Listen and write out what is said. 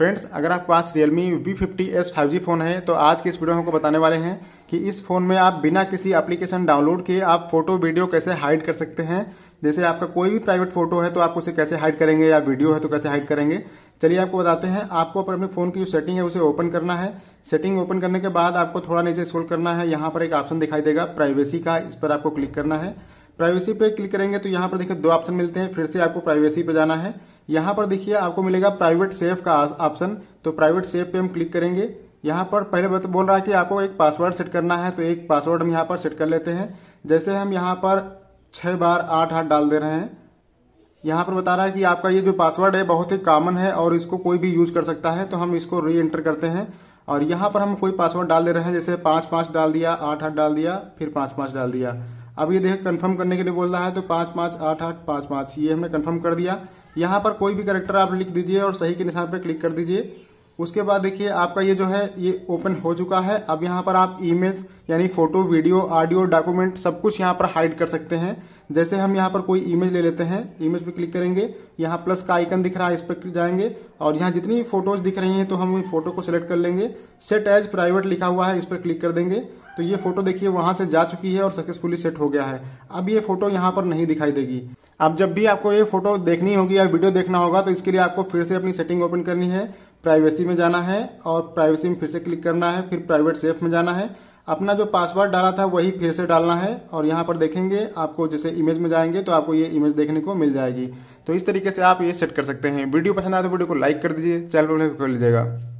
friends अगर आपके पास fifty S five G phone है तो आज की इस वीडियो में आपको बताने वाले हैं कि इस फ़ोन में आप बिना किसी एप्लीकेशन डाउनलोड किए आप फोटो वीडियो कैसे हाइड कर सकते हैं जैसे आपका कोई भी प्राइवेट फोटो है तो आप उसे कैसे हाइड करेंगे या वीडियो है तो कैसे हाइड करेंगे चलिए आपको बताते हैं आपको अपने फोन की जो सेटिंग है उसे ओपन करना है सेटिंग ओपन करने के बाद आपको थोड़ा नीचे स्क्रॉल करना है यहाँ पर एक ऑप्शन दिखाई देगा प्राइवेसी का इस पर आपको क्लिक करना है प्राइवेसी पे क्लिक करेंगे तो यहाँ पर देखिए दो ऑप्शन मिलते हैं फिर से आपको प्राइवेसी पे जाना है यहां पर देखिए आपको मिलेगा प्राइवेट सेफ का ऑप्शन तो प्राइवेट सेफ पे हम क्लिक करेंगे यहाँ पर पहले बोल रहा है कि आपको एक पासवर्ड सेट करना है तो एक पासवर्ड हम यहाँ पर सेट कर लेते हैं जैसे हम यहाँ पर छह बार आठ आठ डाल दे रहे हैं यहाँ पर बता रहा है कि आपका ये जो पासवर्ड है बहुत ही कॉमन है और इसको कोई भी यूज कर सकता है तो हम इसको री एंटर करते हैं और यहाँ पर हम कोई पासवर्ड डाल दे रहे हैं जैसे पांच पांच डाल दिया आठ आठ डाल दिया फिर पांच पांच डाल दिया अब ये देख कंफर्म करने के लिए बोल रहा है तो पाँच पाँच आठ आठ पाँच पाँच ये हमने कंफर्म कर दिया यहाँ पर कोई भी करेक्टर आप लिख दीजिए और सही के निशान पर क्लिक कर दीजिए उसके बाद देखिए आपका ये जो है ये ओपन हो चुका है अब यहाँ पर आप इमेज यानी फोटो वीडियो ऑडियो डॉक्यूमेंट सब कुछ यहाँ पर हाइड कर सकते हैं जैसे हम यहाँ पर कोई इमेज ले लेते हैं इमेज पे क्लिक करेंगे यहाँ प्लस का आइकन दिख रहा है इस पर जाएंगे और यहाँ जितनी फोटोज दिख रही हैं तो हम उन फोटो को सिलेक्ट कर लेंगे सेट एज प्राइवेट लिखा हुआ है इस पर क्लिक कर देंगे तो ये फोटो देखिए वहां से जा चुकी है और सक्सेसफुली सेट हो गया है अब ये फोटो यहाँ पर नहीं दिखाई देगी अब जब भी आपको ये फोटो देखनी होगी या वीडियो देखना होगा तो इसके लिए आपको फिर से अपनी सेटिंग ओपन करनी है प्राइवेसी में जाना है और प्राइवेसी में फिर से क्लिक करना है फिर प्राइवेट सेफ में जाना है अपना जो पासवर्ड डाला था वही फिर से डालना है और यहाँ पर देखेंगे आपको जैसे इमेज में जाएंगे तो आपको ये इमेज देखने को मिल जाएगी तो इस तरीके से आप ये सेट कर सकते हैं वीडियो पसंद आए तो वीडियो को लाइक कर दीजिए चैनल को खोल तो लीजिएगा